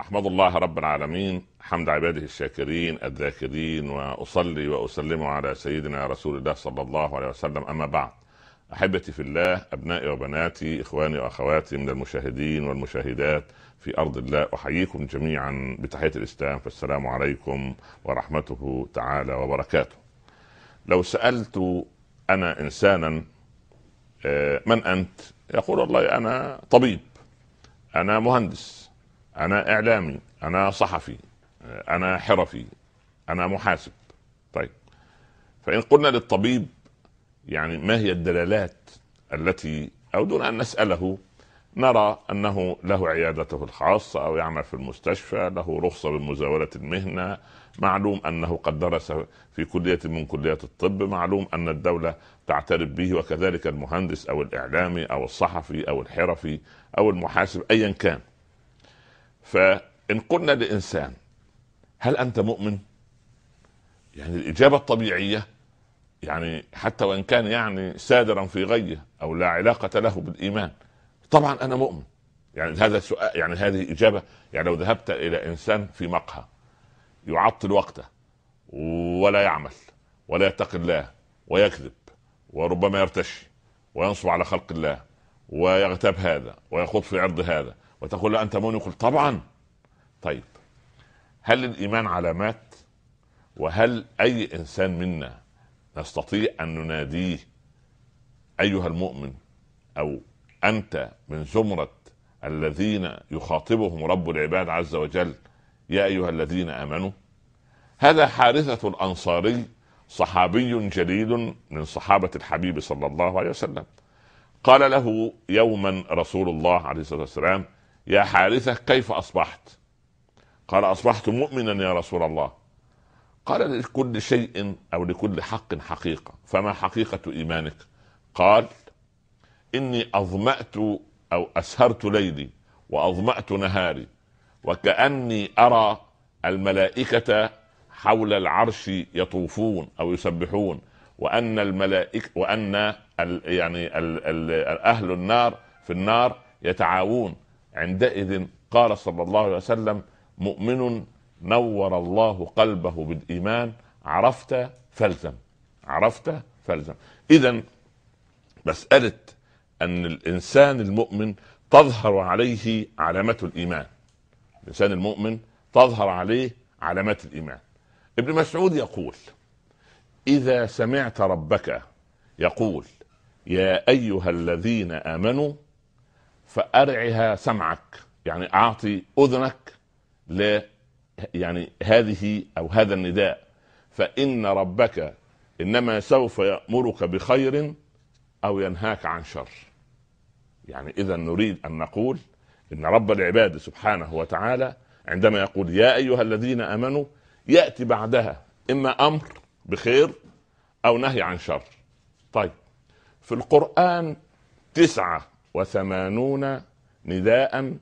احمد الله رب العالمين حمد عباده الشاكرين الذاكرين واصلي واسلم على سيدنا رسول الله صلى الله عليه وسلم اما بعد احبتي في الله ابنائي وبناتي اخواني واخواتي من المشاهدين والمشاهدات في ارض الله احييكم جميعا بتحيه الاسلام فالسلام عليكم ورحمته تعالى وبركاته لو سالت انا انسانا آه، من انت يقول والله انا طبيب انا مهندس انا اعلامي انا صحفي انا حرفي انا محاسب طيب فان قلنا للطبيب يعني ما هي الدلالات التي او دون ان نساله نرى انه له عيادته الخاصه او يعمل في المستشفى له رخصه بمزاوله المهنه معلوم انه قد درس في كليه من كليات الطب معلوم ان الدوله تعترف به وكذلك المهندس او الاعلامي او الصحفي او الحرفي او المحاسب ايا كان فان قلنا لانسان هل انت مؤمن؟ يعني الاجابه الطبيعيه يعني حتى وان كان يعني سادرا في غيه او لا علاقه له بالايمان طبعا انا مؤمن يعني هذا سؤال يعني هذه اجابه يعني لو ذهبت الى انسان في مقهى يعطل وقته ولا يعمل ولا يتقي الله ويكذب وربما يرتشي وينصب على خلق الله ويغتاب هذا ويخوض في عرض هذا وتقول له انت مؤمن يقول طبعا طيب هل الايمان علامات وهل اي انسان منا نستطيع ان نناديه ايها المؤمن او انت من زمره الذين يخاطبهم رب العباد عز وجل يا ايها الذين امنوا هذا حارثه الانصاري صحابي جليل من صحابه الحبيب صلى الله عليه وسلم قال له يوما رسول الله عليه الصلاه والسلام يا حارثة كيف أصبحت قال أصبحت مؤمنا يا رسول الله قال لكل شيء أو لكل حق حقيقة فما حقيقة إيمانك قال إني أظمأت أو أسهرت ليلي وأظمأت نهاري وكأني أرى الملائكة حول العرش يطوفون أو يسبحون وأن الملائكة وأن الـ يعني الـ الـ أهل النار في النار يتعاون عندئذ قال صلى الله عليه وسلم مؤمن نور الله قلبه بالايمان عرفت فالزم عرفت فالزم اذا مساله ان الانسان المؤمن تظهر عليه علامه الايمان الانسان المؤمن تظهر عليه علامات الايمان ابن مسعود يقول اذا سمعت ربك يقول يا ايها الذين امنوا فارعها سمعك يعني اعطي اذنك ل يعني هذه او هذا النداء فان ربك انما سوف يامرك بخير او ينهاك عن شر يعني اذا نريد ان نقول ان رب العباد سبحانه وتعالى عندما يقول يا ايها الذين امنوا ياتي بعدها اما امر بخير او نهي عن شر طيب في القران تسعه وثمانون نداء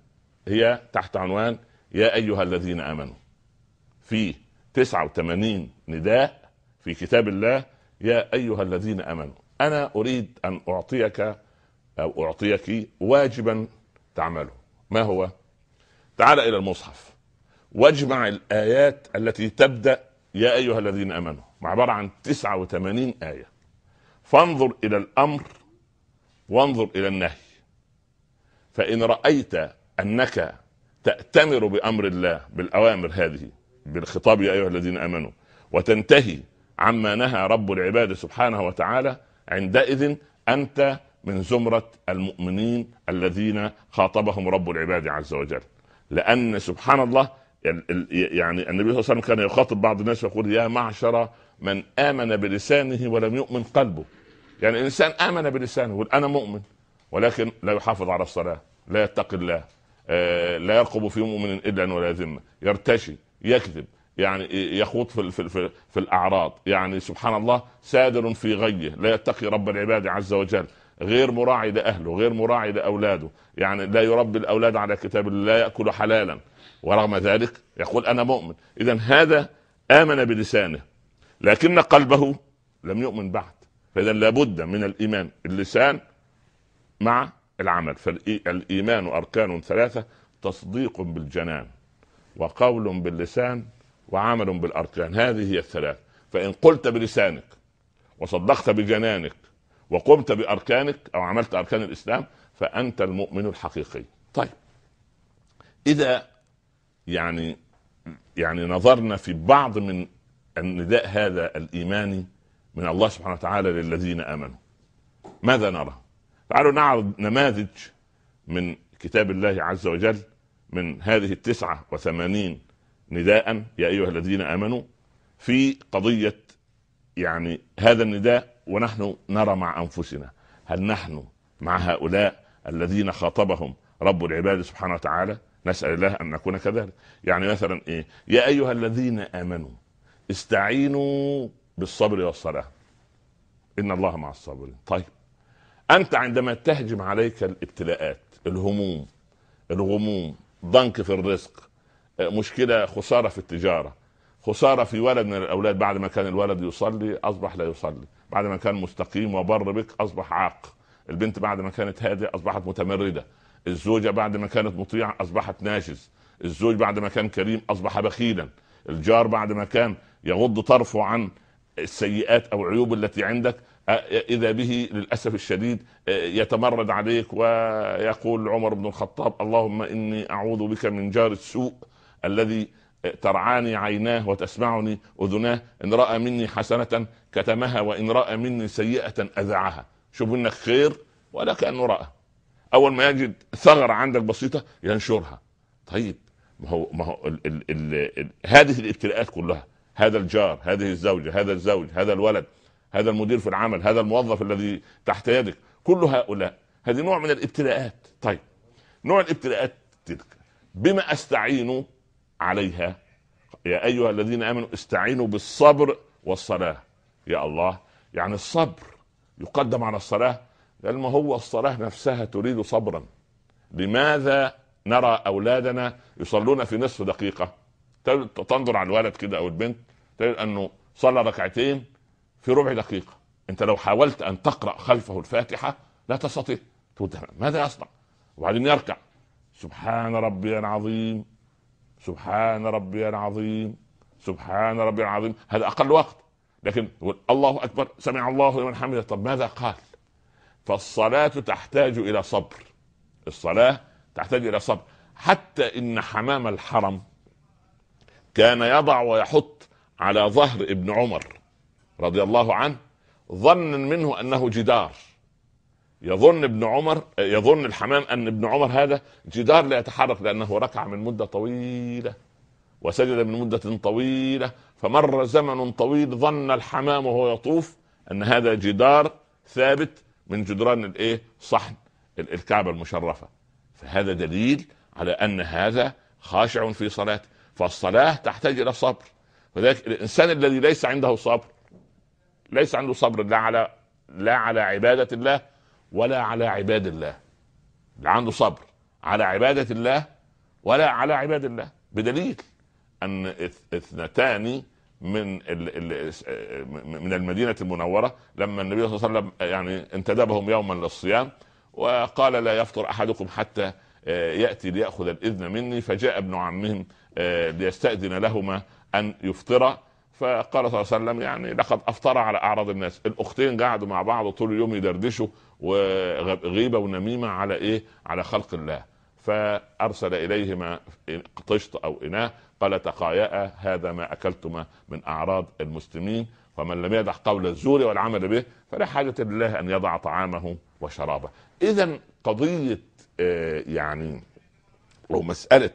هي تحت عنوان يا أيها الذين آمنوا في 89 نداء في كتاب الله يا أيها الذين آمنوا أنا أريد أن أعطيك أو أعطيك واجبا تعمله ما هو؟ تعال إلى المصحف واجمع الآيات التي تبدأ يا أيها الذين آمنوا عبارة عن 89 آية فانظر إلى الأمر وانظر إلى النهي فإن رأيت أنك تأتمر بأمر الله بالأوامر هذه بالخطاب يا أيها الذين آمنوا وتنتهي عما نهى رب العباد سبحانه وتعالى عندئذ أنت من زمرة المؤمنين الذين خاطبهم رب العباد عز وجل لأن سبحان الله يعني النبي صلى الله عليه وسلم كان يخاطب بعض الناس ويقول يا معشر من آمن بلسانه ولم يؤمن قلبه يعني إنسان آمن بلسانه يقول أنا مؤمن ولكن لا يحافظ على الصلاه لا يتقي الله آه، لا يرقب في مؤمن الا ولا ذمه يرتشي يكذب يعني يخوض في, في, في, في الاعراض يعني سبحان الله سادر في غيه لا يتقي رب العباد عز وجل غير مراعي لاهله غير مراعي لاولاده يعني لا يربي الاولاد على كتاب الله لا ياكل حلالا ورغم ذلك يقول انا مؤمن اذا هذا امن بلسانه لكن قلبه لم يؤمن بعد فاذا لابد من الايمان اللسان مع العمل فالإيمان أركان ثلاثة تصديق بالجنان وقول باللسان وعمل بالأركان هذه هي الثلاث فإن قلت بلسانك وصدقت بجنانك وقمت بأركانك أو عملت أركان الإسلام فأنت المؤمن الحقيقي طيب إذا يعني يعني نظرنا في بعض من النداء هذا الإيماني من الله سبحانه وتعالى للذين آمنوا ماذا نرى تعالوا نعرض نماذج من كتاب الله عز وجل من هذه التسعة وثمانين نداء يا أيها الذين آمنوا في قضية يعني هذا النداء ونحن نرى مع أنفسنا هل نحن مع هؤلاء الذين خاطبهم رب العباد سبحانه وتعالى نسأل الله أن نكون كذلك يعني مثلا إيه يا أيها الذين آمنوا استعينوا بالصبر والصلاة إن الله مع الصابرين طيب انت عندما تهجم عليك الابتلاءات الهموم الغموم ضنك في الرزق مشكله خساره في التجاره خساره في ولد من الاولاد بعد ما كان الولد يصلي اصبح لا يصلي بعد ما كان مستقيم وبر بك اصبح عاق البنت بعد ما كانت هادئه اصبحت متمرده الزوجه بعد ما كانت مطيعه اصبحت ناشز الزوج بعد ما كان كريم اصبح بخيلا الجار بعد ما كان يغض طرفه عن السيئات او عيوب التي عندك اذا به للاسف الشديد يتمرد عليك ويقول عمر بن الخطاب اللهم اني اعوذ بك من جار السوء الذي ترعاني عيناه وتسمعني اذناه ان راى مني حسنه كتمها وان راى مني سيئه اذعها شوف منك خير ولا كانه راى اول ما يجد ثغره عندك بسيطه ينشرها طيب ما هو ما هو ال ال ال ال هذه الابتلاءات كلها هذا الجار هذه الزوجه هذا الزوج هذا الولد هذا المدير في العمل هذا الموظف الذي تحت يدك كل هؤلاء هذه نوع من الابتلاءات طيب نوع الابتلاءات تلك بما استعين عليها يا ايها الذين امنوا استعينوا بالصبر والصلاه يا الله يعني الصبر يقدم على الصلاه قال ما هو الصلاه نفسها تريد صبرا لماذا نرى اولادنا يصلون في نصف دقيقه تنظر على الولد كده او البنت تجد انه صلى ركعتين في ربع دقيقه انت لو حاولت ان تقرا خلفه الفاتحه لا تستطيع تقول ماذا يصنع وبعدين يركع سبحان ربي العظيم سبحان ربي العظيم سبحان ربي العظيم هذا اقل وقت لكن الله اكبر سمع الله لمن حمده طب ماذا قال فالصلاه تحتاج الى صبر الصلاه تحتاج الى صبر حتى ان حمام الحرم كان يضع ويحط على ظهر ابن عمر رضي الله عنه ظنا منه انه جدار يظن ابن عمر يظن الحمام ان ابن عمر هذا جدار لا يتحرك لانه ركع من مده طويله وسجد من مده طويله فمر زمن طويل ظن الحمام وهو يطوف ان هذا جدار ثابت من جدران الايه صحن الكعبه المشرفه فهذا دليل على ان هذا خاشع في صلاته فالصلاه تحتاج الى صبر ولذلك الانسان الذي ليس عنده صبر ليس عنده صبر لا على لا على عبادة الله ولا على عباد الله لا عنده صبر على عبادة الله ولا على عباد الله بدليل أن اثنتان من من المدينة المنورة لما النبي صلى الله عليه وسلم يعني انتدبهم يوما للصيام وقال لا يفطر أحدكم حتى آه، يأتي ليأخذ الإذن مني فجاء ابن عمهم آه، ليستأذن لهما أن يفطر فقال صلى الله عليه وسلم يعني لقد افطر على اعراض الناس الاختين قعدوا مع بعض طول اليوم يدردشوا وغيبه ونميمه على ايه على خلق الله فارسل اليهما طشت او اناء قال تقايا هذا ما اكلتما من اعراض المسلمين ومن لم يدع قول الزور والعمل به فلا حاجه لله ان يضع طعامه وشرابه اذا قضيه آه، يعني او مساله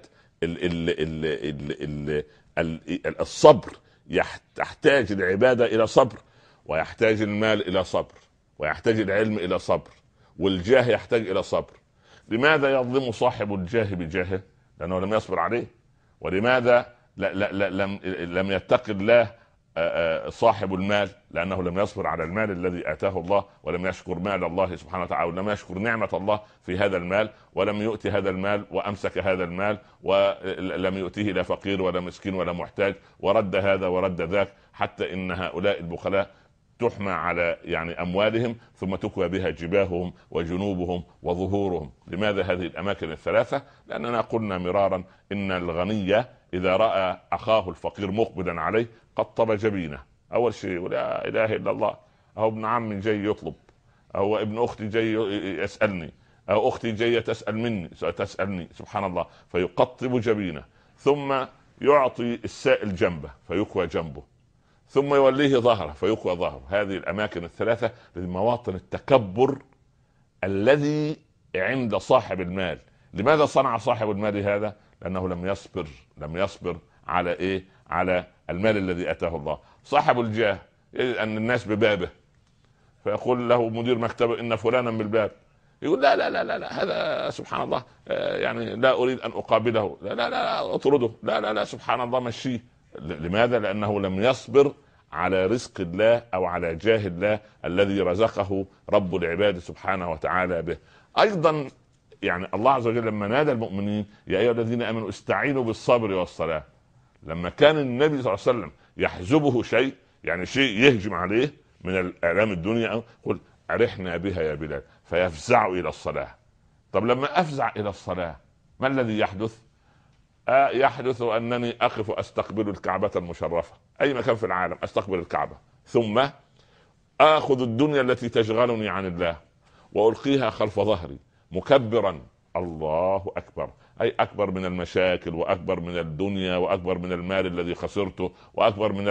الصبر تحتاج العبادة إلى صبر ويحتاج المال إلى صبر ويحتاج العلم إلى صبر والجاه يحتاج إلى صبر لماذا يظلم صاحب الجاه بجاهه لأنه لم يصبر عليه ولماذا لا لا لا لم, لم يتق الله آه، آه، صاحب المال لانه لم يصبر على المال الذي اتاه الله ولم يشكر مال الله سبحانه وتعالى ولم يشكر نعمه الله في هذا المال ولم يؤت هذا المال وامسك هذا المال ولم يؤتيه لا فقير ولا مسكين ولا محتاج ورد هذا ورد ذاك حتى ان هؤلاء البخلاء تحمى على يعني اموالهم ثم تكوى بها جباههم وجنوبهم وظهورهم، لماذا هذه الاماكن الثلاثه؟ لاننا قلنا مرارا ان الغني إذا رأى أخاه الفقير مقبلا عليه قطب جبينه أول شيء لا إله إلا الله أو ابن عمي جاي يطلب أو ابن أختي جاي يسألني أو أختي جاية تسأل مني تسألني سبحان الله فيقطب جبينه ثم يعطي السائل جنبه فيكوى جنبه ثم يوليه ظهره فيكوى ظهره هذه الأماكن الثلاثة لمواطن التكبر الذي عند صاحب المال لماذا صنع صاحب المال هذا لانه لم يصبر لم يصبر على ايه على المال الذي اتاه الله صاحب الجاه يجد ان الناس ببابه فيقول له مدير مكتبه ان فلانا من الباب يقول لا لا لا لا, لا هذا سبحان الله آه، يعني لا اريد ان اقابله لا لا لا اطرده لا لا لا سبحان الله مشيه لماذا لانه لم يصبر على رزق الله او على جاه الله الذي رزقه رب العباد سبحانه وتعالى به ايضا يعني الله عز وجل لما نادى المؤمنين يا ايها الذين امنوا استعينوا بالصبر والصلاه لما كان النبي صلى الله عليه وسلم يحجبه شيء يعني شيء يهجم عليه من الاعلام الدنيا قل ارحنا بها يا بلال فيفزع الى الصلاه طب لما افزع الى الصلاه ما الذي يحدث؟ آه يحدث انني اقف استقبل الكعبه المشرفه اي مكان في العالم استقبل الكعبه ثم اخذ الدنيا التي تشغلني عن الله والقيها خلف ظهري مكبرا الله اكبر اي اكبر من المشاكل واكبر من الدنيا واكبر من المال الذي خسرته واكبر من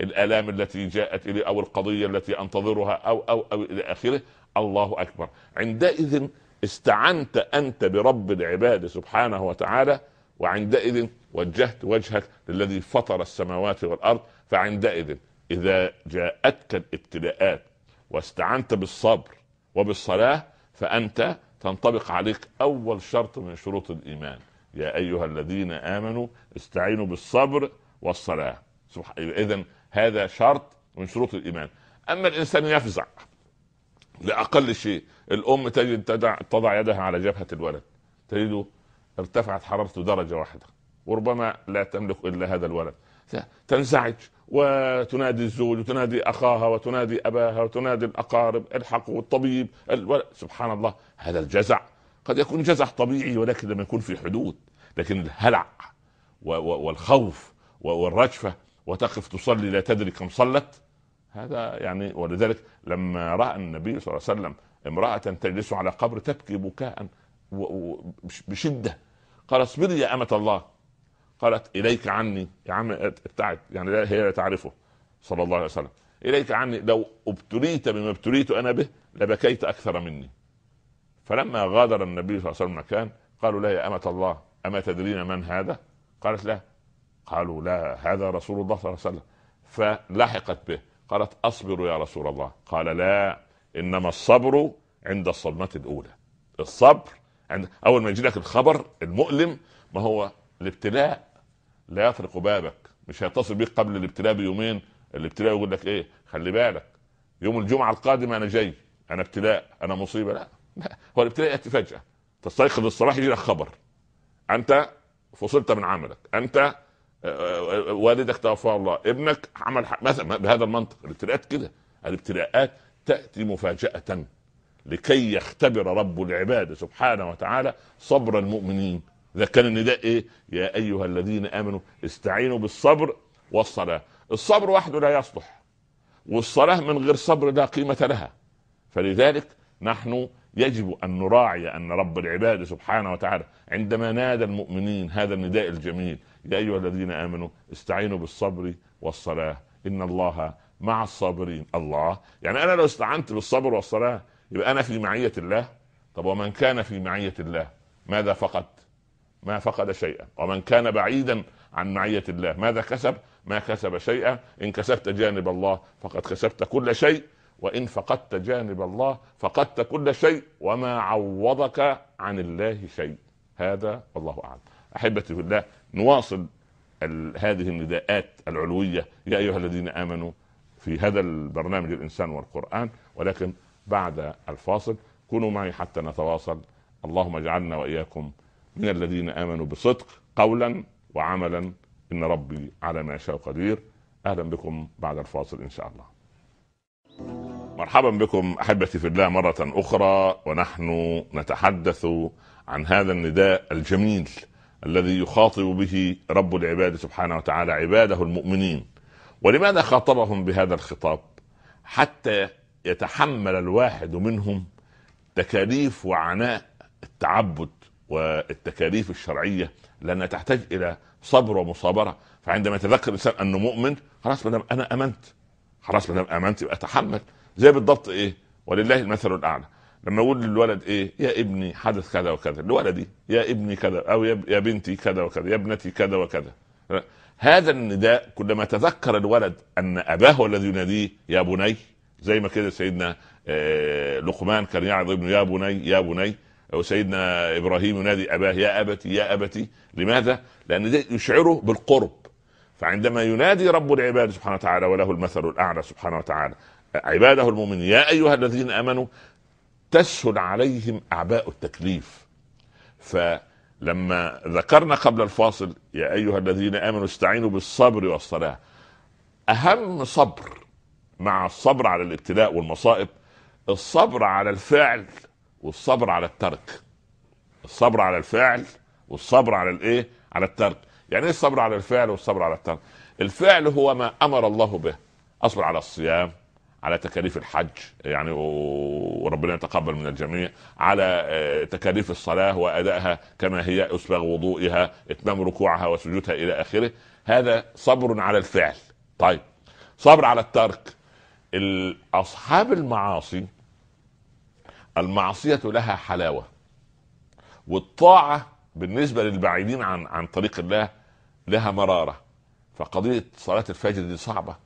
الالام التي جاءت الي او القضيه التي انتظرها او او او الى اخره الله اكبر عندئذ استعنت انت برب العباد سبحانه وتعالى وعندئذ وجهت وجهك للذي فطر السماوات والارض فعندئذ اذا جاءتك الابتلاءات واستعنت بالصبر وبالصلاه فأنت تنطبق عليك أول شرط من شروط الإيمان يا أيها الذين آمنوا استعينوا بالصبر والصلاة إذا هذا شرط من شروط الإيمان أما الإنسان يفزع لأقل شيء الأم تجد تدع تضع يدها على جبهة الولد تجده ارتفعت حرارته درجة واحدة وربما لا تملك إلا هذا الولد تنزعج وتنادي الزوج وتنادي اخاها وتنادي اباها وتنادي الاقارب الحقوا الطبيب سبحان الله هذا الجزع قد يكون جزع طبيعي ولكن لما يكون في حدود لكن الهلع والخوف والرجفه وتقف تصلي لا تدري كم صلت هذا يعني ولذلك لما راى النبي صلى الله عليه وسلم امراه تجلس على قبر تبكي بكاء بشده قال اصبري يا امه الله قالت اليك عني يا عم ابتعد يعني هي لا تعرفه صلى الله عليه وسلم اليك عني لو ابتليت بما ابتليت انا به لبكيت اكثر مني فلما غادر النبي صلى الله عليه وسلم مكان قالوا لا يا امه الله اما تدرين من هذا قالت لا قالوا لا هذا رسول الله صلى الله عليه وسلم فلحقت به قالت اصبروا يا رسول الله قال لا انما الصبر عند الصدمه الاولى الصبر عند اول ما يجي لك الخبر المؤلم ما هو الابتلاء لا يطرق بابك مش هيتصل بيك قبل الابتلاء بيومين الابتلاء يقول لك ايه خلي بالك يوم الجمعه القادمه انا جاي انا ابتلاء انا مصيبه لا, لا. هو الابتلاء ياتي فجاه تستيقظ الصباح يجي لك خبر انت فصلت من عملك انت آه، آه، آه، والدك توفاه الله ابنك عمل مثلا بهذا المنطق الابتلاءات كده الابتلاءات تاتي مفاجاه لكي يختبر رب العباد سبحانه وتعالى صبر المؤمنين اذا كان النداء ايه يا ايها الذين امنوا استعينوا بالصبر والصلاه الصبر وحده لا يصلح والصلاه من غير صبر لا قيمه لها فلذلك نحن يجب ان نراعي ان رب العباد سبحانه وتعالى عندما نادى المؤمنين هذا النداء الجميل يا ايها الذين امنوا استعينوا بالصبر والصلاه ان الله مع الصابرين الله يعني انا لو استعنت بالصبر والصلاه يبقى انا في معيه الله طب ومن كان في معيه الله ماذا فقد ما فقد شيئا ومن كان بعيدا عن معية الله ماذا كسب ما كسب شيئا إن كسبت جانب الله فقد كسبت كل شيء وإن فقدت جانب الله فقدت كل شيء وما عوضك عن الله شيء هذا والله أعلم أحبتي في الله نواصل هذه النداءات العلوية يا أيها الذين آمنوا في هذا البرنامج الإنسان والقرآن ولكن بعد الفاصل كونوا معي حتى نتواصل اللهم اجعلنا وإياكم من الذين امنوا بصدق قولا وعملا ان ربي على ما يشاء قدير اهلا بكم بعد الفاصل ان شاء الله. مرحبا بكم احبتي في الله مره اخرى ونحن نتحدث عن هذا النداء الجميل الذي يخاطب به رب العباد سبحانه وتعالى عباده المؤمنين ولماذا خاطبهم بهذا الخطاب حتى يتحمل الواحد منهم تكاليف وعناء التعبد والتكاليف الشرعيه لانها تحتاج الى صبر ومصابره فعندما يتذكر الانسان انه مؤمن خلاص ما انا امنت خلاص ما دام امنت يبقى اتحمل زي بالضبط ايه ولله المثل الاعلى لما اقول للولد ايه يا ابني حدث كذا وكذا لولدي يا ابني كذا او يا بنتي كذا وكذا يا ابنتي كذا وكذا هذا النداء كلما تذكر الولد ان اباه الذي يناديه يا بني زي ما كده سيدنا آه، لقمان كان يعظ ابنه يا بني يا بني وسيدنا ابراهيم ينادي اباه يا ابتي يا ابتي لماذا؟ لان ده يشعره بالقرب فعندما ينادي رب العباد سبحانه وتعالى وله المثل الاعلى سبحانه وتعالى عباده المؤمنين يا ايها الذين امنوا تسهل عليهم اعباء التكليف فلما ذكرنا قبل الفاصل يا ايها الذين امنوا استعينوا بالصبر والصلاه اهم صبر مع الصبر على الابتلاء والمصائب الصبر على الفعل والصبر على الترك الصبر على الفعل والصبر على الايه على الترك يعني ايه الصبر على الفعل والصبر على الترك الفعل هو ما امر الله به اصبر على الصيام على تكاليف الحج يعني وربنا يتقبل من الجميع على آه، تكاليف الصلاة وأدائها كما هي أسبغ وضوئها إتمام ركوعها وسجودها إلى آخره هذا صبر على الفعل طيب صبر على الترك أصحاب المعاصي المعصية لها حلاوة والطاعة بالنسبة للبعيدين عن عن طريق الله لها مرارة فقضية صلاة الفجر دي صعبة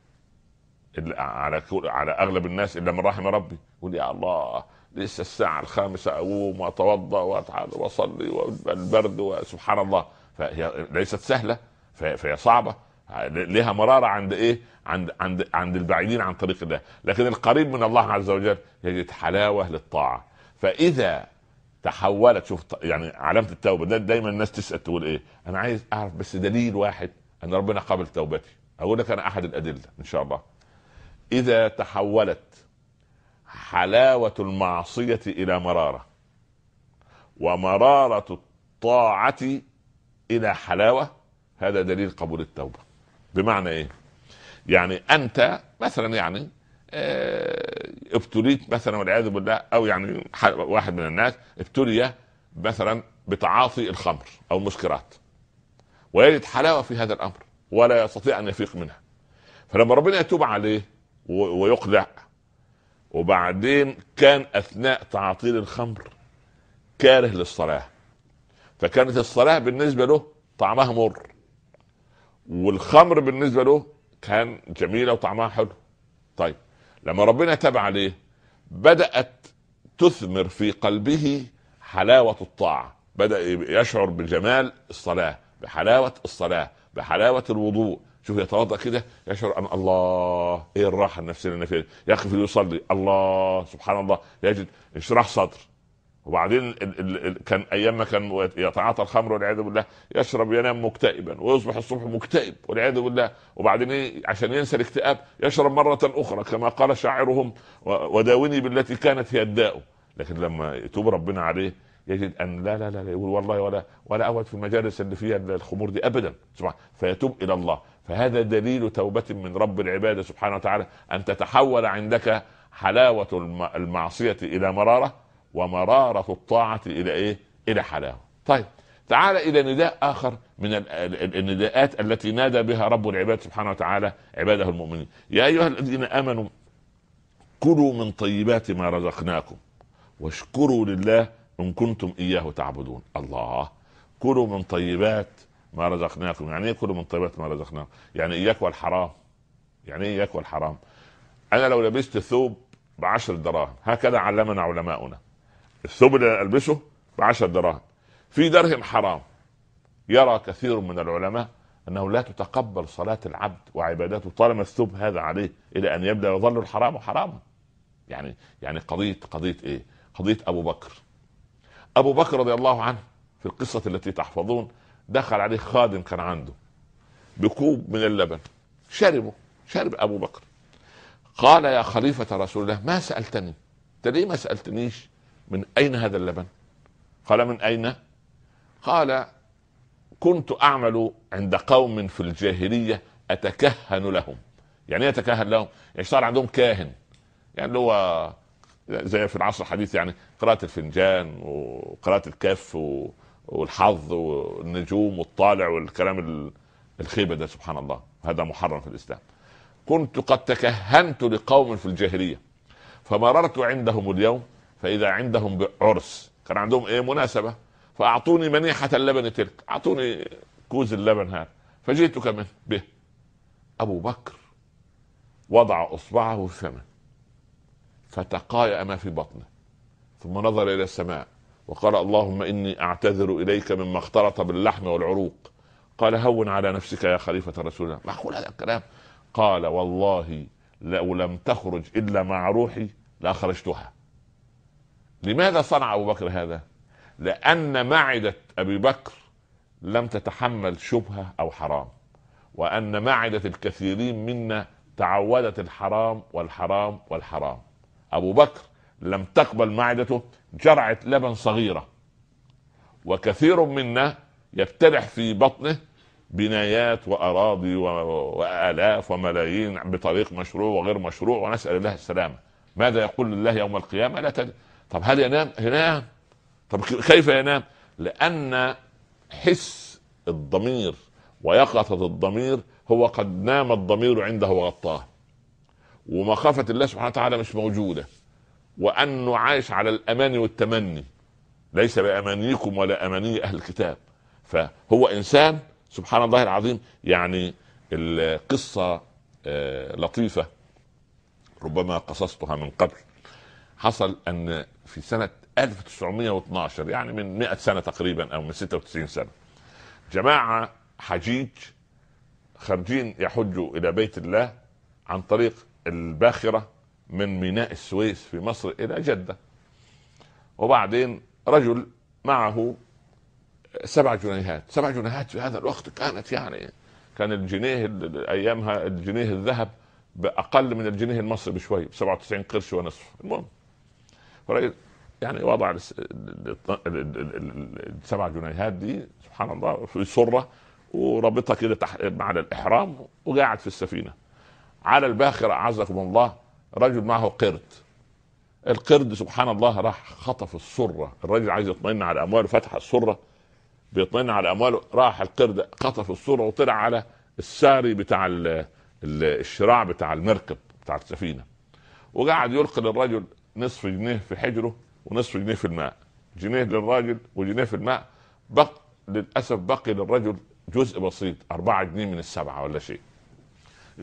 على على اغلب الناس الا من رحم ربي يقول يا الله لسه الساعة الخامسة أقوم وأتوضأ وأتعب وأصلي والبرد وسبحان الله فهي ليست سهلة فهي صعبة لها مرارة عند إيه؟ عند عند عند البعيدين عن طريق الله، لكن القريب من الله عز وجل يجد حلاوة للطاعة، فاذا تحولت شوف يعني علامه التوبه ده دايما الناس تسال تقول ايه انا عايز اعرف بس دليل واحد ان ربنا قبل توبتي اقول لك انا احد الادله ان شاء الله اذا تحولت حلاوه المعصيه الى مراره ومراره الطاعه الى حلاوه هذا دليل قبول التوبه بمعنى ايه يعني انت مثلا يعني آه، ابتليت مثلا والعياذ بالله او يعني واحد من الناس ابتلي مثلا بتعاطي الخمر او المسكرات ويجد حلاوه في هذا الامر ولا يستطيع ان يفيق منها فلما ربنا يتوب عليه ويقلع وبعدين كان اثناء تعاطيل الخمر كاره للصلاه فكانت الصلاه بالنسبه له طعمها مر والخمر بالنسبه له كان جميله وطعمها حلو طيب لما ربنا تاب عليه بدأت تثمر في قلبه حلاوة الطاعة بدأ يشعر بجمال الصلاة بحلاوة الصلاة بحلاوة الوضوء شوف يتوضا كده يشعر ان الله ايه الراحه النفسيه اللي انا فيها يقف يصلي الله سبحان الله يجد انشراح صدر وبعدين ال ال كان ايام ما كان يتعاطى الخمر والعياذ بالله يشرب ينام مكتئبا ويصبح الصبح مكتئب والعياذ بالله وبعدين إيه عشان ينسى الاكتئاب يشرب مره اخرى كما قال شاعرهم وداوني بالتي كانت هي الداء لكن لما يتوب ربنا عليه يجد ان لا لا لا يقول والله ولا ولا اقعد في المجالس اللي فيها الخمور دي ابدا سبحان فيتوب الى الله فهذا دليل توبه من رب العباد سبحانه وتعالى ان تتحول عندك حلاوه المعصيه الى مراره ومرارة الطاعة إلى إيه؟ إلى حلاوة طيب تعال إلى نداء آخر من النداءات التي نادى بها رب العباد سبحانه وتعالى عباده المؤمنين يا أيها الذين آمنوا كلوا من طيبات ما رزقناكم واشكروا لله إن كنتم إياه تعبدون الله كلوا من طيبات ما رزقناكم يعني ايه كلوا من طيبات ما رزقناكم يعني اياك والحرام يعني ايه اياك والحرام انا لو لبست ثوب بعشر دراهم هكذا علمنا علماؤنا الثوب اللي البسه ب 10 دراهم في درهم حرام يرى كثير من العلماء انه لا تتقبل صلاه العبد وعباداته طالما الثوب هذا عليه الى ان يبدا يظل الحرام حراما يعني يعني قضيه قضيه ايه قضيه ابو بكر ابو بكر رضي الله عنه في القصه التي تحفظون دخل عليه خادم كان عنده بكوب من اللبن شربه شرب ابو بكر قال يا خليفه رسول الله ما سالتني انت ليه ما سالتنيش من أين هذا اللبن قال من أين قال كنت أعمل عند قوم في الجاهلية أتكهن لهم يعني ايه اتكهن لهم؟ يعني صار عندهم كاهن يعني اللي هو زي في العصر الحديث يعني قراءة الفنجان وقراءة الكف والحظ والنجوم والطالع والكلام الخيبة ده سبحان الله هذا محرم في الإسلام كنت قد تكهنت لقوم في الجاهلية فمررت عندهم اليوم فاذا عندهم عرس كان عندهم ايه مناسبه فاعطوني منيحه اللبن تلك اعطوني كوز اللبن هذا فجئتك كمان به ابو بكر وضع اصبعه في فمه فتقايا ما في بطنه ثم نظر الى السماء وقال اللهم اني اعتذر اليك مما اختلط باللحم والعروق قال هون على نفسك يا خليفه رسول الله معقول هذا الكلام قال والله لو لم تخرج الا مع روحي لاخرجتها لماذا صنع ابو بكر هذا؟ لان معده ابي بكر لم تتحمل شبهه او حرام وان معده الكثيرين منا تعودت الحرام والحرام والحرام ابو بكر لم تقبل معدته جرعه لبن صغيره وكثير منا يبتلح في بطنه بنايات واراضي والاف وملايين بطريق مشروع وغير مشروع ونسال الله السلامه ماذا يقول الله يوم القيامه لا تدري طب هل ينام؟ ينام طب كيف ينام؟ لأن حس الضمير ويقظة الضمير هو قد نام الضمير عنده وغطاه ومخافة الله سبحانه وتعالى مش موجودة وأنه عايش على الأمان والتمني ليس بأمانيكم ولا أماني أهل الكتاب فهو إنسان سبحان الله العظيم يعني القصة آه، لطيفة ربما قصصتها من قبل حصل أن في سنه 1912 يعني من 100 سنه تقريبا او من 96 سنه جماعه حجيج خارجين يحجوا الى بيت الله عن طريق الباخره من ميناء السويس في مصر الى جده وبعدين رجل معه سبع جنيهات سبع جنيهات في هذا الوقت كانت يعني كان الجنيه ايامها الجنيه الذهب باقل من الجنيه المصري بشوي ب 97 قرش ونصف المهم الرئيس يعني وضع السبع جنيهات دي سبحان الله في سره ورابطها كده تحت على الاحرام وقاعد في السفينه على الباخره اعزكم الله رجل معه قرد القرد سبحان الله راح خطف السره الراجل عايز يطمئن على امواله فتح السره بيطمئن على امواله راح القرد خطف السره وطلع على الساري بتاع الشراع بتاع المركب بتاع السفينه وقعد يلقي للرجل نصف جنيه في حجره ونصف جنيه في الماء جنيه للراجل وجنيه في الماء بق للاسف بقي للرجل جزء بسيط أربعة جنيه من السبعة ولا شيء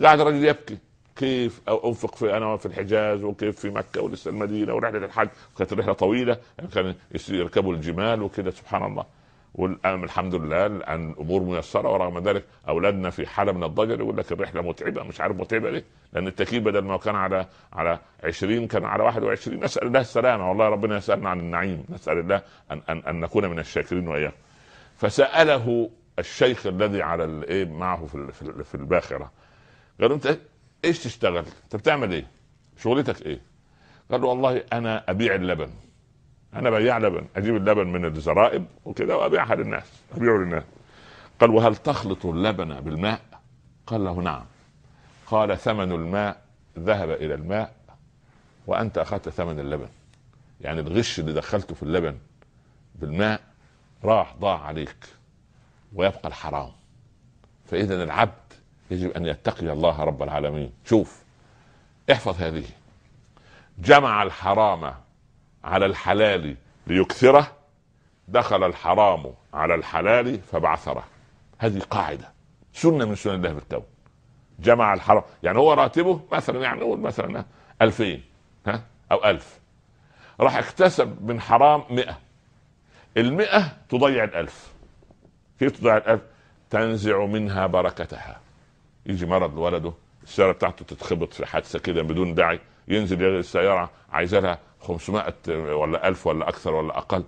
قاعد الرجل يبكي كيف أو انفق في انا في الحجاز وكيف في مكه ولسه المدينه ورحله الحج كانت رحله طويله يعني كان يركبوا الجمال وكذا سبحان الله والآن الحمد لله الان الامور ميسره ورغم ذلك اولادنا في حاله من الضجر يقول لك الرحله متعبه مش عارف متعبه ليه؟ لان التكييف بدل ما كان على على 20 كان على 21 نسال الله السلامه والله ربنا يسالنا عن النعيم نسال الله ان ان, أن نكون من الشاكرين واياه. فساله الشيخ الذي على الايه معه في في الباخره قال له انت ايش تشتغل؟ انت بتعمل ايه؟ شغلتك ايه؟ قال له والله انا ابيع اللبن انا بياع لبن اجيب اللبن من الزرائب وكده وابيعها للناس ابيعه للناس قال وهل تخلط اللبن بالماء قال له نعم قال ثمن الماء ذهب الى الماء وانت اخذت ثمن اللبن يعني الغش اللي دخلته في اللبن بالماء راح ضاع عليك ويبقى الحرام فاذا العبد يجب ان يتقي الله رب العالمين شوف احفظ هذه جمع الحرام على الحلال ليكثره دخل الحرام على الحلال فبعثره هذه قاعده سنه من سنن الله في الكون جمع الحرام يعني هو راتبه مثلا يعني نقول مثلا 2000 ها او 1000 راح اكتسب من حرام 100 ال 100 تضيع ال 1000 كيف تضيع ال 1000 تنزع منها بركتها يجي مرض لولده السياره بتاعته تتخبط في حادثه كده بدون داعي ينزل السياره عايز لها 500 ولا 1000 ولا اكثر ولا اقل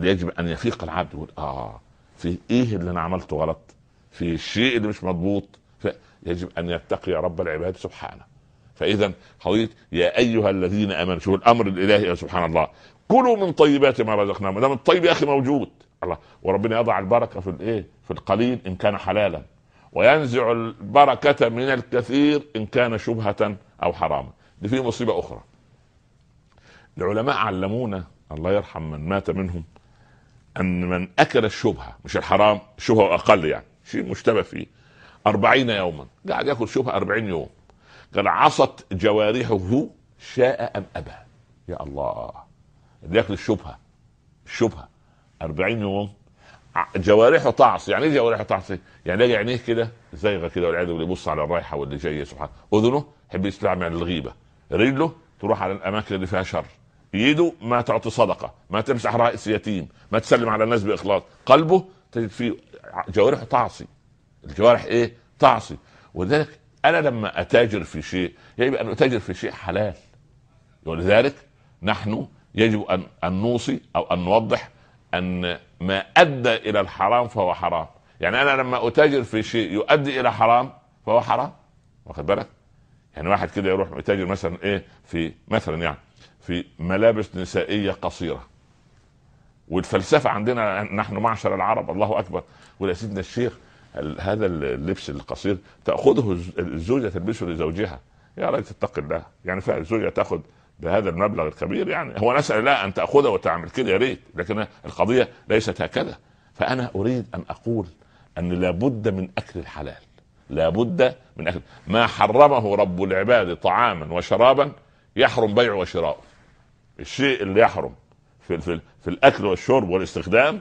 يجب ان يفيق العبد يقول اه في ايه اللي انا عملته غلط في الشيء اللي مش مضبوط يجب ان يتقي رب العباد سبحانه فاذا قضيه يا ايها الذين امنوا شوف الامر الالهي يا سبحان الله كلوا من طيبات ما رزقناكم ما دام الطيب يا اخي موجود الله وربنا يضع البركه في الايه في القليل ان كان حلالا وينزع البركة من الكثير إن كان شبهة أو حراما دي في مصيبة أخرى العلماء علمونا الله يرحم من مات منهم أن من أكل الشبهة مش الحرام شبهة أقل يعني شيء مشتبه فيه أربعين يوما قاعد يأكل شبهة أربعين يوم قال عصت جوارحه شاء أم أبى يا الله اللي ياكل الشبهة الشبهة أربعين يوم جوارحه تعص يعني ايه جوارحه تعص يعني يجي عينيه كده زيغه كده والعياذ بالله يبص على الرايحه واللي جايه سبحان اذنه يحب يستمع الغيبه رجله تروح على الاماكن اللي فيها شر ايده ما تعطي صدقه ما تمسح رأس يتيم ما تسلم على الناس باخلاص قلبه تجد فيه جوارحه تعصي الجوارح ايه تعصي ولذلك انا لما اتاجر في شيء يجب ان اتاجر في شيء حلال ولذلك نحن يجب ان ان نوصي او ان نوضح ان ما ادى الى الحرام فهو حرام يعني انا لما اتاجر في شيء يؤدي الى حرام فهو حرام واخد بالك يعني واحد كده يروح يتاجر مثلا ايه في مثلا يعني في ملابس نسائيه قصيره والفلسفه عندنا نحن معشر العرب الله اكبر ولا سيدنا الشيخ هذا اللبس القصير تاخذه الزوجه تلبسه لزوجها يا ريت تتقي الله يعني فعلا الزوجه تاخذ بهذا المبلغ الكبير يعني هو نسأل الله أن تأخذه وتعمل كده يا ريت لكن القضية ليست هكذا فأنا أريد أن أقول أن لابد من أكل الحلال لابد من أكل ما حرمه رب العباد طعاما وشرابا يحرم بيعه وشراؤه الشيء اللي يحرم في, في, في الأكل والشرب والاستخدام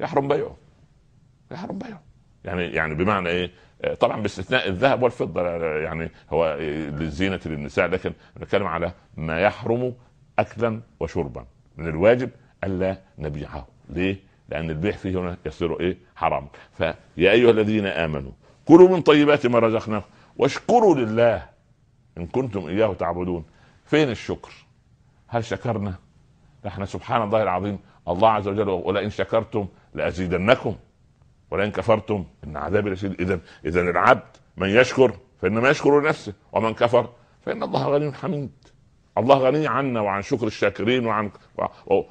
يحرم بيعه يحرم بيعه يعني يعني بمعنى ايه؟ آه، طبعا باستثناء الذهب والفضه يعني هو للزينه للنساء لكن نتكلم على ما يحرم اكلا وشربا من الواجب الا نبيعه ليه؟ لان البيع فيه هنا يصير ايه؟ حرام فيا ايها الذين امنوا كلوا من طيبات ما رزقناكم واشكروا لله ان كنتم اياه تعبدون فين الشكر؟ هل شكرنا؟ نحن سبحان الله العظيم الله عز وجل ولئن شكرتم لازيدنكم ولئن كفرتم ان عذابي لشديد اذا اذا العبد من يشكر فانما يشكر لنفسه ومن كفر فان الله غني حميد الله غني عنا وعن شكر الشاكرين وعن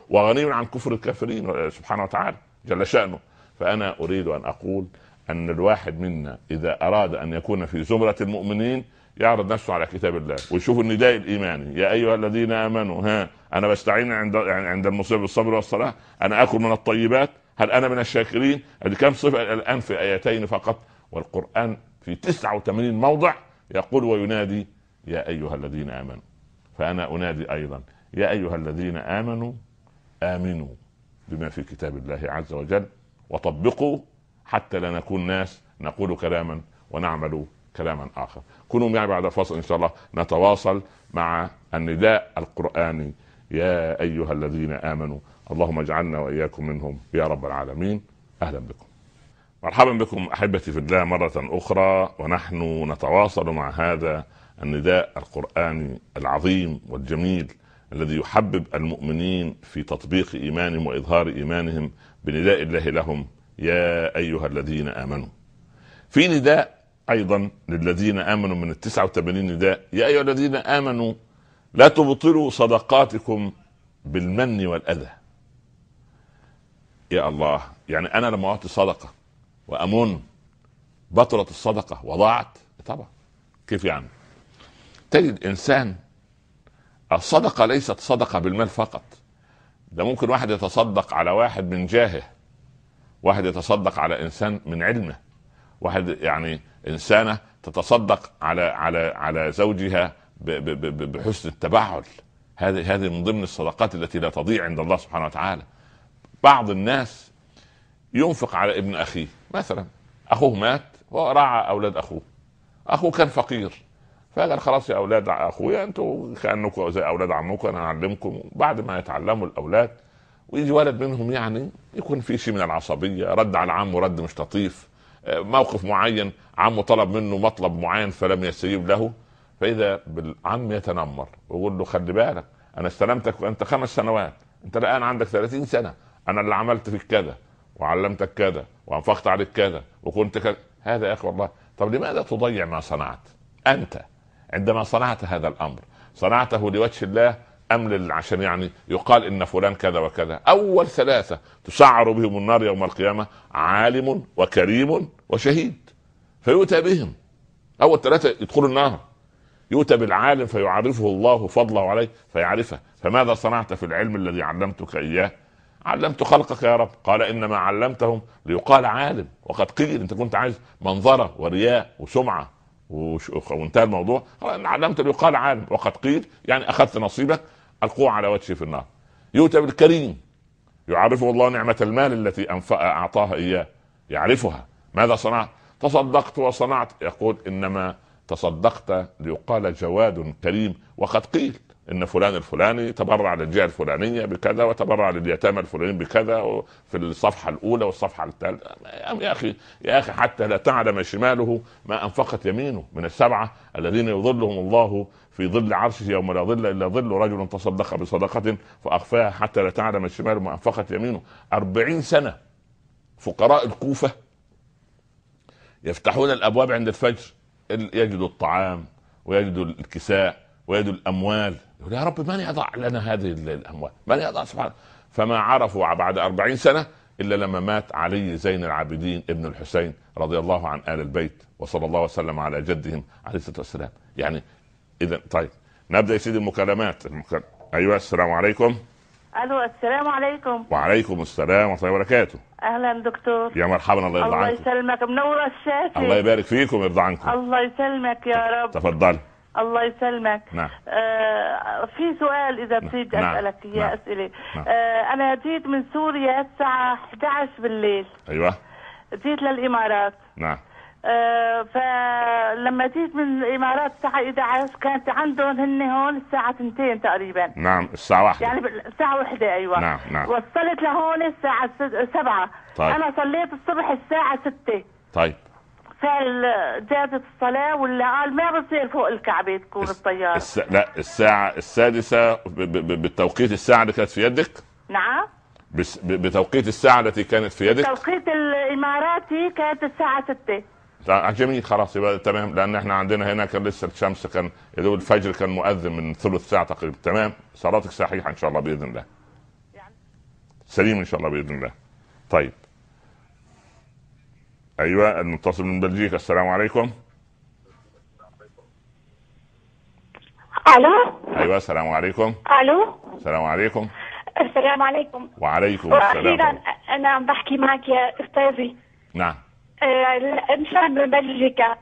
وغني عن كفر الكافرين آه، سبحانه وتعالى جل شانه فانا اريد ان اقول ان الواحد منا اذا اراد ان يكون في زمره المؤمنين يعرض نفسه على كتاب الله ويشوف النداء الايماني يا ايها الذين امنوا ها انا بستعين عند يعني عند المصيبه بالصبر والصلاه انا اكل من الطيبات هل انا من الشاكرين ادي كم صفه الان في ايتين فقط والقران في 89 موضع يقول وينادي يا ايها الذين امنوا فانا انادي ايضا يا ايها الذين امنوا امنوا بما في كتاب الله عز وجل وطبقوا حتى لا نكون ناس نقول كلاما ونعمل كلاما اخر كونوا معي بعد فصل ان شاء الله نتواصل مع النداء القراني يا ايها الذين امنوا اللهم اجعلنا واياكم منهم يا رب العالمين اهلا بكم مرحبا بكم احبتي في الله مره اخرى ونحن نتواصل مع هذا النداء القراني العظيم والجميل الذي يحبب المؤمنين في تطبيق ايمانهم واظهار ايمانهم بنداء الله لهم يا ايها الذين امنوا. في نداء ايضا للذين امنوا من ال 89 نداء يا ايها الذين امنوا لا تبطلوا صدقاتكم بالمن والاذى. يا الله يعني انا لما اعطي صدقه وامون بطلت الصدقه وضاعت طبعا كيف يعني تجد انسان الصدقه ليست صدقه بالمال فقط ده ممكن واحد يتصدق على واحد من جاهه واحد يتصدق على انسان من علمه واحد يعني انسانه تتصدق على على على زوجها بحسن التبعل هذه هذه من ضمن الصدقات التي لا تضيع عند الله سبحانه وتعالى بعض الناس ينفق على ابن اخيه مثلا اخوه مات ورعى اولاد اخوه اخوه كان فقير فقال خلاص يا اولاد اخويا انتوا كانكم زي اولاد عمكم انا هعلمكم بعد ما يتعلموا الاولاد ويجي ولد منهم يعني يكون في شيء من العصبيه رد على عمه رد مش لطيف آه، موقف معين عمه طلب منه مطلب معين فلم يستجيب له فاذا بالعم يتنمر ويقول له خلي بالك انا استلمتك وانت خمس سنوات انت الان عندك 30 سنه انا اللي عملت فيك كذا وعلمتك كذا وانفقت عليك كذا وكنت كذا هذا يا اخي والله طب لماذا تضيع ما صنعت انت عندما صنعت هذا الامر صنعته لوجه الله ام عشان يعني يقال ان فلان كذا وكذا اول ثلاثه تسعر بهم النار يوم القيامه عالم وكريم وشهيد فيؤتى بهم اول ثلاثه يدخلوا النار يؤتى بالعالم فيعرفه الله فضله عليه فيعرفه فماذا صنعت في العلم الذي علمتك اياه علمت خلقك يا رب قال انما علمتهم ليقال عالم وقد قيل انت كنت عايز منظره ورياء وسمعه وانتهى الموضوع علمت ليقال عالم وقد قيل يعني اخذت نصيبك القوه على وجهي في النار يؤتى بالكريم يعرفه الله نعمه المال التي انفق اعطاها اياه يعرفها ماذا صنعت تصدقت وصنعت يقول انما تصدقت ليقال جواد كريم وقد قيل ان فلان الفلاني تبرع للجهه الفلانيه بكذا وتبرع لليتامى الفلانيين بكذا في الصفحه الاولى والصفحه الثالثه يعني يا اخي يا اخي حتى لا تعلم شماله ما انفقت يمينه من السبعه الذين يظلهم الله في ظل عرشه يوم لا ظل الا ظل رجل تصدق بصدقه فاخفاها حتى لا تعلم شماله ما انفقت يمينه أربعين سنه فقراء الكوفه يفتحون الابواب عند الفجر يجدوا الطعام ويجدوا الكساء ويد الاموال يقول يا رب من يضع لنا هذه الاموال من يضع سبحانه فما عرفوا بعد أربعين سنة إلا لما مات علي زين العابدين ابن الحسين رضي الله عن آل البيت وصلى الله وسلم على جدهم عليه الصلاة والسلام يعني إذا طيب نبدأ يا سيدي المكالمات المكال... أيوة السلام عليكم الو السلام عليكم وعليكم السلام ورحمه الله وبركاته اهلا دكتور يا مرحبا الله يرضى عنك الله يسلمك منور الشافي الله يبارك فيكم ويرضى عنكم الله يسلمك يا رب تفضل الله يسلمك نعم. آه في سؤال اذا نعم. بتريد نعم. اسالك اياه نعم. اسئله نعم. آه انا جيت من سوريا الساعه 11 بالليل ايوه جيت للامارات نعم آه فلما جيت من الامارات الساعه 11 كانت عندهم هن هون الساعه 2 تقريبا نعم الساعه 1 يعني الساعه 1 ايوه نعم نعم وصلت لهون الساعه 7 طيب. انا صليت الصبح الساعه 6 طيب زيادة الصلاة ولا قال ما بصير فوق الكعبة تكون الطيارة الس... لا الساعة السادسة ب... ب... بالتوقيت الساعة اللي كانت في يدك نعم بس... ب... بتوقيت الساعة التي كانت في يدك توقيت الإماراتي كانت الساعة 6 جميل خلاص يبقى تمام لان احنا عندنا هنا كان لسه الشمس كان يا الفجر كان مؤذن من ثلث ساعه تقريبا تمام صلاتك صحيحه ان شاء الله باذن الله يعني. سليم ان شاء الله باذن الله طيب ايوه المتصل من بلجيكا السلام عليكم الو ايوه السلام عليكم الو السلام عليكم السلام عليكم وعليكم السلام واخيرا انا عم بحكي معك يا استاذي نعم آه، الانسان من بلجيكا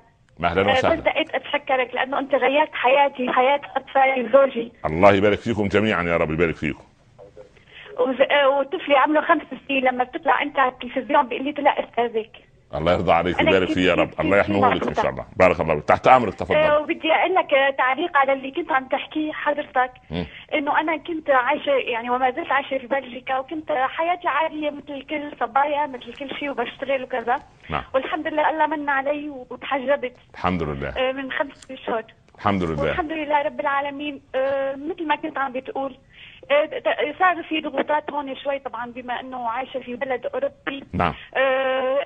اهلا آه، وسهلا بدأت اتشكرك لانه انت غيرت حياتي حياه اطفالي وزوجي الله يبارك فيكم جميعا يا رب يبارك فيكم آه، وطفلي عمره خمس سنين لما بتطلع انت على التلفزيون بيقول لي طلع استاذك الله يرضى عليك ويبارك فيه يا رب الله يحميه لك ان شاء الله بارك الله فيك تحت امرك تفضل آه، وبدي اقول لك تعليق على اللي كنت عم تحكيه حضرتك انه انا كنت عايشه يعني وما زلت عايشه في بلجيكا وكنت حياتي عاديه مثل كل صبايا مثل كل شيء وبشتغل وكذا نعم. والحمد لله الله من علي وتحجبت الحمد لله آه، من خمس اشهر الحمد لله الحمد لله رب العالمين آه، مثل ما كنت عم بتقول آه، صار في ضغوطات هون شوي طبعا بما انه عايشه في بلد اوروبي نعم آه،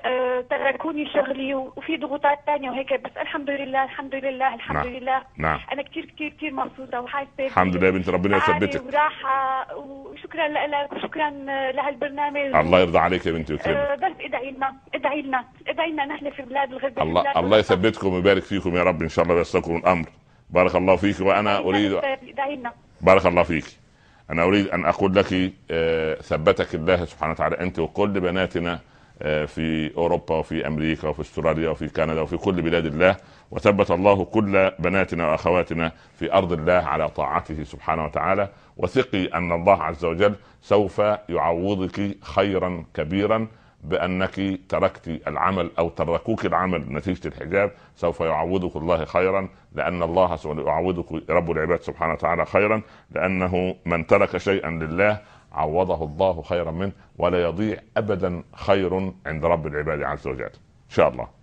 آه، تركوني شغلي وفي ضغوطات ثانيه وهيك بس الحمد لله الحمد لله الحمد نعم. لله نعم. انا كثير كثير كثير مبسوطه وحاسه الحمد لله بنت ربنا يثبتك وراحه وشكرا لك وشكرا لهالبرنامج الله يرضى عليك يا بنتي وكريم أه بس ادعي لنا ادعي لنا ادعي لنا نحن في بلاد الغرب الله بلاد الله يثبتكم ويبارك فيكم يا رب ان شاء الله ويسركم الامر بارك الله فيك وانا اريد بارك الله فيك أنا أريد أن أقول لك آه، ثبتك الله سبحانه وتعالى أنت وكل بناتنا آه، في أوروبا وفي أمريكا وفي أستراليا وفي كندا وفي كل بلاد الله وثبت الله كل بناتنا وأخواتنا في أرض الله على طاعته سبحانه وتعالى وثقي أن الله عز وجل سوف يعوضك خيرا كبيرا بانك تركت العمل او تركوك العمل نتيجه الحجاب سوف يعوضك الله خيرا لان الله يعوضك رب العباد سبحانه وتعالى خيرا لانه من ترك شيئا لله عوضه الله خيرا منه ولا يضيع ابدا خير عند رب العباد عز وجل ان شاء الله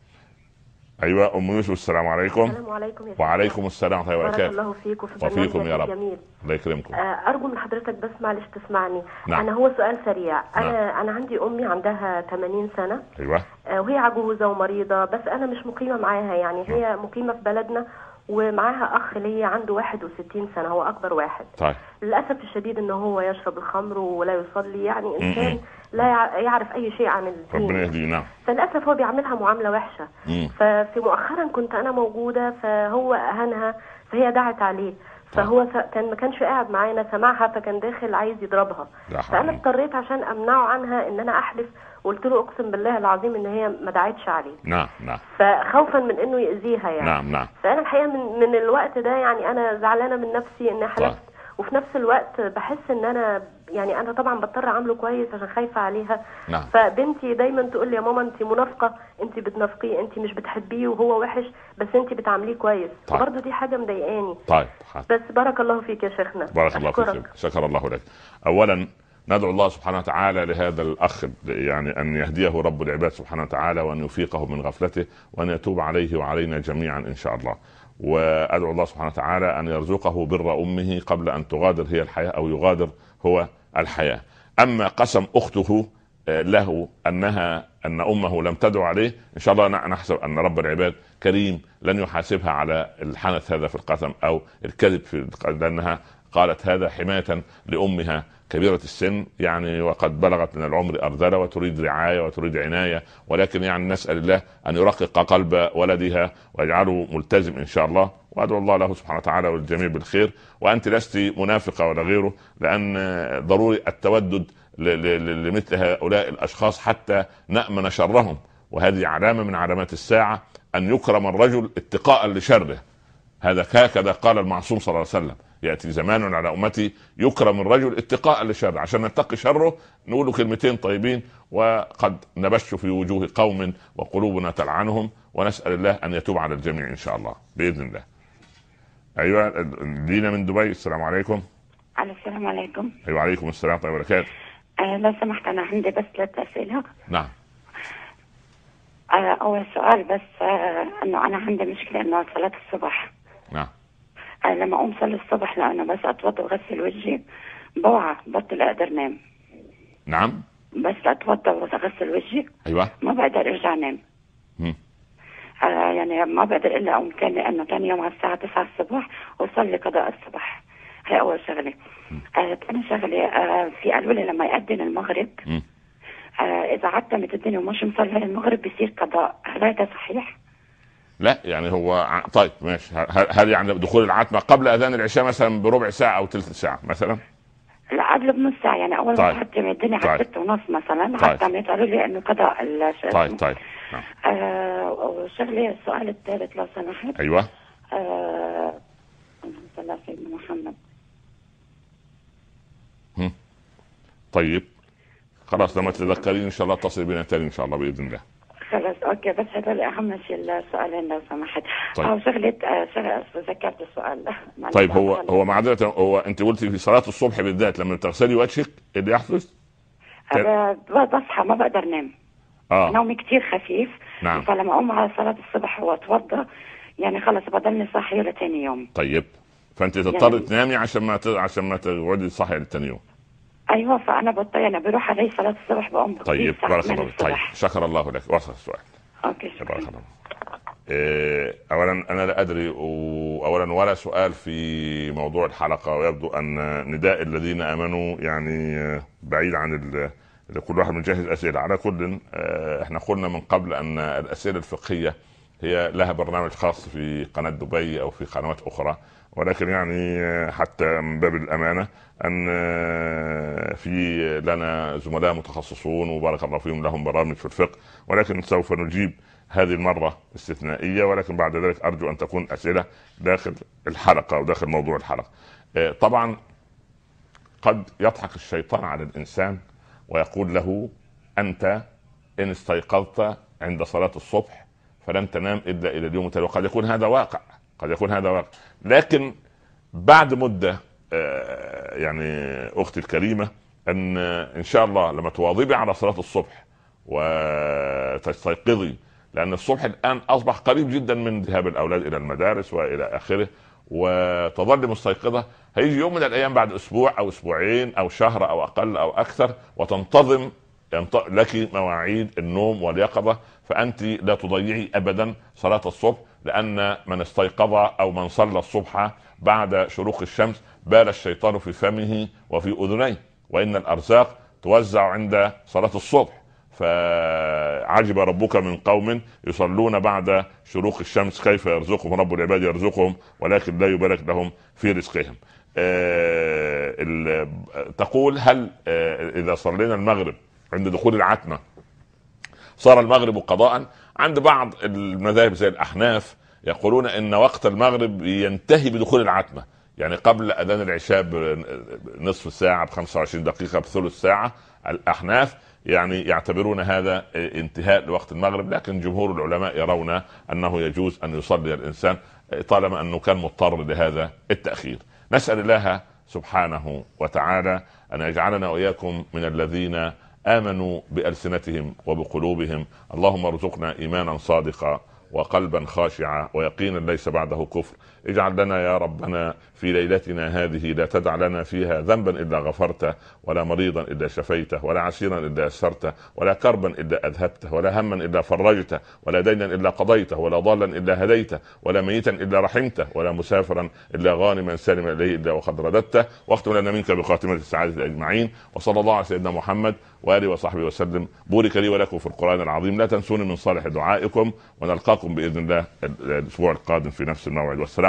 ايوه ام يوسف السلام عليكم السلام عليكم يا وعليكم السلام ورحمه الله وبركاته الله فيك وفي وفيكم يا رب جميل الله يكرمكم آه، ارجو من حضرتك بس معلش تسمعني نعم. انا هو سؤال سريع انا نعم. انا عندي امي عندها 80 سنه ايوه آه، وهي عجوزه ومريضه بس انا مش مقيمه معاها يعني نعم. هي مقيمه في بلدنا ومعاها اخ ليا عنده 61 سنه هو اكبر واحد طيب. للاسف الشديد ان هو يشرب الخمر ولا يصلي يعني انسان م-م. لا يعرف اي شيء عن الدين ربنا يهديه نعم فللاسف هو بيعملها معامله وحشه م. ففي مؤخرا كنت انا موجوده فهو اهانها فهي دعت عليه طيب. فهو كان ما كانش قاعد معانا سمعها فكان داخل عايز يضربها فانا اضطريت عشان امنعه عنها ان انا احلف قلت له اقسم بالله العظيم ان هي ما دعتش عليه نعم نعم فخوفا من انه ياذيها يعني نعم نعم فانا الحقيقه من من الوقت ده يعني انا زعلانه من نفسي اني حلفت وفي نفس الوقت بحس ان انا يعني انا طبعا بضطر اعامله كويس عشان خايفه عليها نعم. فبنتي دايما تقول لي يا ماما انت منافقه انت بتنافقيه انت مش بتحبيه وهو وحش بس انت بتعامليه كويس طيب. برضه دي حاجه مضايقاني طيب حق. بس بارك الله فيك يا شيخنا بارك الله فيك شكر الله لك اولا ندعو الله سبحانه وتعالى لهذا الاخ يعني ان يهديه رب العباد سبحانه وتعالى وان يفيقه من غفلته وان يتوب عليه وعلينا جميعا ان شاء الله. وادعو الله سبحانه وتعالى ان يرزقه بر امه قبل ان تغادر هي الحياه او يغادر هو الحياه. اما قسم اخته له انها ان امه لم تدعو عليه ان شاء الله نحسب ان رب العباد كريم لن يحاسبها على الحنث هذا في القسم او الكذب في لانها قالت هذا حماية لأمها كبيرة السن يعني وقد بلغت من العمر أرذلة وتريد رعاية وتريد عناية ولكن يعني نسأل الله أن يرقق قلب ولدها ويجعله ملتزم إن شاء الله وأدعو الله له سبحانه وتعالى والجميع بالخير وأنت لست منافقة ولا غيره لأن ضروري التودد لمثل هؤلاء الأشخاص حتى نأمن شرهم وهذه علامة من علامات الساعة أن يكرم الرجل اتقاء لشره هذا هكذا قال المعصوم صلى الله عليه وسلم ياتي زمان على امتي يكرم الرجل اتقاء لشر عشان نتقي شره نقول كلمتين طيبين وقد نبش في وجوه قوم وقلوبنا تلعنهم ونسال الله ان يتوب على الجميع ان شاء الله باذن الله. ايوه دينا من دبي السلام عليكم. على السلام عليكم. ايوه عليكم السلام ورحمه طيب، الله وبركاته. أه لو سمحت انا عندي بس ثلاث اسئله. نعم. أه اول سؤال بس أه انه انا عندي مشكله انه صلاه الصبح. لما اقوم صلي الصبح لا انا بس اتوضى واغسل وجهي بوعى بطل اقدر نام نعم بس اتوضى واغسل وجهي ايوه ما بقدر ارجع نام آه يعني ما بقدر الا اقوم كان لانه ثاني يوم على الساعه 9 الصبح وصلي قضاء الصبح هي اول شغله ثاني آه، شغله آه في قالوا لي لما يأذن المغرب آه اذا عتمت الدنيا ومش مصلي المغرب بصير قضاء هل هذا صحيح؟ لا يعني هو طيب ماشي هل يعني دخول العتمه قبل اذان العشاء مثلا بربع ساعه او ثلث ساعه مثلا؟ لا قبل بنص ساعه يعني اول طيب. ما حطي الدنيا على طيب. 6 ونص مثلا طيب. حتى ما يتقالوا لي انه قضى طيب طيب نعم. آه شغله السؤال الثالث لو سمحت ايوه آه سيدنا محمد طيب خلاص لما تتذكرين ان شاء الله اتصل بنا تاني ان شاء الله باذن الله اوكي بس هذول اهم شيء السؤالين لو سمحت طيب. او شغله ذكرت السؤال طيب هو أحلى. هو معذره هو انت قلتي في صلاه الصبح بالذات لما بتغسلي وجهك ايه اللي يحدث؟ بصحى ما بقدر نام اه نومي كثير خفيف نعم فلما اقوم على صلاه الصبح واتوضى يعني خلص بضلني صاحيه لتاني يوم طيب فانت تضطري يعني... تنامي عشان ما ت... عشان ما تقعدي صاحيه لتاني يوم ايوه فانا بطي انا بروح علي صلاه الصبح بقوم طيب بارك الله طيب شكر الله لك وصل السؤال اوكي آه، اولا انا لا ادري اولا ولا سؤال في موضوع الحلقه ويبدو ان نداء الذين امنوا يعني آه، بعيد عن كل واحد من جاهز اسئله على كل آه، احنا قلنا من قبل ان الاسئله الفقهيه هي لها برنامج خاص في قناه دبي او في قنوات اخرى ولكن يعني آه، حتى من باب الامانه ان آه، في لنا زملاء متخصصون وبارك الله فيهم لهم برامج في الفقه ولكن سوف نجيب هذه المرة استثنائية ولكن بعد ذلك أرجو أن تكون أسئلة داخل الحلقة أو داخل موضوع الحلقة آه، طبعا قد يضحك الشيطان على الإنسان ويقول له أنت إن استيقظت عند صلاة الصبح فلم تنام الا الى اليوم التالي وقد يكون هذا واقع قد يكون هذا واقع لكن بعد مده آه، يعني اختي الكريمه ان آه، ان شاء الله لما تواظبي على صلاه الصبح وتستيقظي لان الصبح الان اصبح قريب جدا من ذهاب الاولاد الى المدارس والى اخره وتظل مستيقظه هيجي يوم من الايام بعد اسبوع او اسبوعين او شهر او اقل او اكثر وتنتظم لك مواعيد النوم واليقظه فانت لا تضيعي ابدا صلاه الصبح لان من استيقظ او من صلى الصبح بعد شروق الشمس بال الشيطان في فمه وفي اذنيه وان الارزاق توزع عند صلاه الصبح فعجب ربك من قوم يصلون بعد شروق الشمس كيف يرزقهم رب العباد يرزقهم ولكن لا يبارك لهم في رزقهم آه، تقول هل آه، اذا صلينا المغرب عند دخول العتمه صار المغرب قضاء عند بعض المذاهب زي الاحناف يقولون ان وقت المغرب ينتهي بدخول العتمه يعني قبل اذان العشاء بنصف ساعه ب 25 دقيقه بثلث ساعه الاحناف يعني يعتبرون هذا انتهاء لوقت المغرب لكن جمهور العلماء يرون انه يجوز ان يصلي الانسان طالما انه كان مضطر لهذا التاخير. نسال الله سبحانه وتعالى ان يجعلنا واياكم من الذين امنوا بالسنتهم وبقلوبهم اللهم ارزقنا ايمانا صادقا وقلبا خاشعا ويقينا ليس بعده كفر اجعل لنا يا ربنا في ليلتنا هذه لا تدع لنا فيها ذنبا الا غفرته ولا مريضا الا شفيته ولا عسيرا الا يسرته ولا كربا الا اذهبته ولا هما الا فرجته ولا دينا الا قضيته ولا ضالا الا هديته ولا ميتا الا رحمته ولا مسافرا الا غانما سالما اليه الا وقد رددته واختم لنا منك بخاتمه السعاده اجمعين وصلى الله على سيدنا محمد واله وصحبه وسلم بورك لي ولكم في القران العظيم لا تنسوني من صالح دعائكم ونلقاكم باذن الله الاسبوع القادم في نفس الموعد والسلام